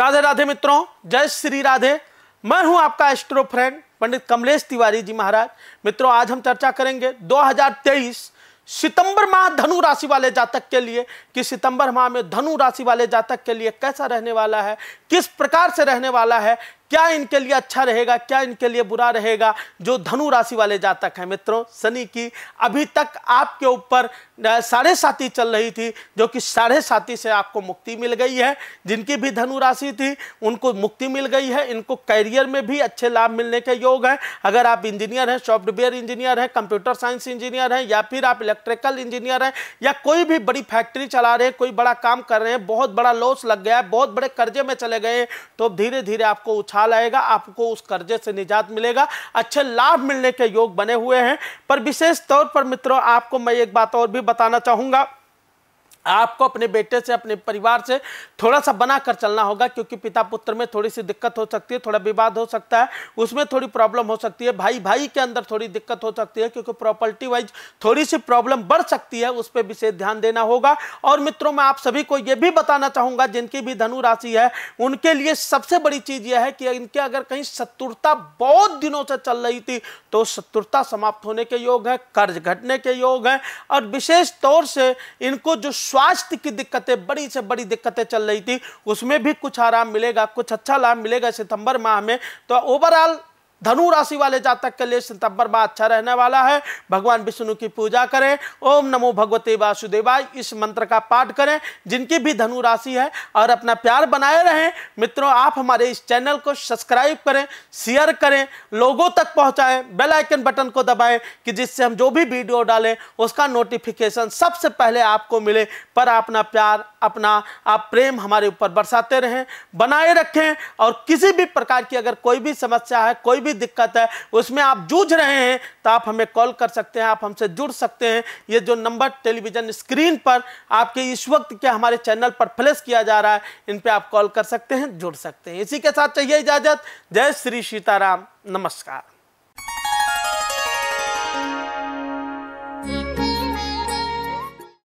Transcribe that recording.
राधे राधे मित्रों जय श्री राधे मैं हूं आपका एस्ट्रो फ्रेंड पंडित कमलेश तिवारी जी महाराज मित्रों आज हम चर्चा करेंगे 2023 सितंबर माह धनु राशि वाले जातक के लिए कि सितंबर माह में धनु राशि वाले जातक के लिए कैसा रहने वाला है किस प्रकार से रहने वाला है क्या इनके लिए अच्छा रहेगा क्या इनके लिए बुरा रहेगा जो धनु राशि वाले जातक हैं मित्रों शनि की अभी तक आपके ऊपर साढ़े साथी चल रही थी जो कि साढ़े साथी से आपको मुक्ति मिल गई है जिनकी भी धनु राशि थी उनको मुक्ति मिल गई है इनको करियर में भी अच्छे लाभ मिलने के योग हैं अगर आप इंजीनियर हैं सॉफ्टवेयर इंजीनियर हैं कंप्यूटर साइंस इंजीनियर हैं या फिर आप इलेक्ट्रिकल इंजीनियर हैं या कोई भी बड़ी फैक्ट्री चला रहे हैं कोई बड़ा काम कर रहे हैं बहुत बड़ा लॉस लग गया है बहुत बड़े कर्जे में चले गए तो धीरे धीरे आपको उछाल उठा आएगा आपको उस कर्जे से निजात मिलेगा अच्छे लाभ मिलने के योग बने हुए हैं पर विशेष तौर पर मित्रों आपको मैं एक बात और भी बताना चाहूंगा आपको अपने बेटे से अपने परिवार से थोड़ा सा बना कर चलना होगा क्योंकि पिता पुत्र में थोड़ी सी दिक्कत हो सकती है थोड़ा विवाद हो सकता है उसमें थोड़ी प्रॉब्लम हो सकती है भाई भाई के अंदर थोड़ी दिक्कत हो सकती है क्योंकि प्रॉपर्टी वाइज थोड़ी सी प्रॉब्लम बढ़ सकती है उस पर विशेष ध्यान देना होगा और मित्रों में आप सभी को यह भी बताना चाहूंगा जिनकी भी धनु राशि है उनके लिए सबसे बड़ी चीज़ यह है कि इनके अगर कहीं शत्रुता बहुत दिनों से चल रही थी तो शत्रुता समाप्त होने के योग है कर्ज घटने के योग है और विशेष तौर से इनको जो स्वास्थ्य की दिक्कतें बड़ी से बड़ी दिक्कतें चल रही थी उसमें भी कुछ आराम मिलेगा कुछ अच्छा लाभ मिलेगा सितंबर माह में तो ओवरऑल धनु राशि वाले जातक के लिए सितंबर माह अच्छा रहने वाला है भगवान विष्णु की पूजा करें ओम नमो भगवते वासुदेवाय इस मंत्र का पाठ करें जिनकी भी धनु राशि है और अपना प्यार बनाए रहें मित्रों आप हमारे इस चैनल को सब्सक्राइब करें शेयर करें लोगों तक पहुंचाएं बेल आइकन बटन को दबाएं कि जिससे हम जो भी वीडियो डालें उसका नोटिफिकेशन सबसे पहले आपको मिले पर अपना प्यार अपना आप प्रेम हमारे ऊपर बरसाते रहें बनाए रखें और किसी भी प्रकार की अगर कोई भी समस्या है कोई भी भी दिक्कत है उसमें आप जूझ रहे हैं तो आप हमें कॉल कर सकते हैं आप हमसे जुड़ सकते हैं ये जो नंबर टेलीविज़न स्क्रीन पर आपके इस वक्त के हमारे चैनल पर फ्लैश किया जा रहा है इन पर आप कॉल कर सकते हैं जुड़ सकते हैं इसी के साथ चाहिए इजाज़त जय श्री सीताराम नमस्कार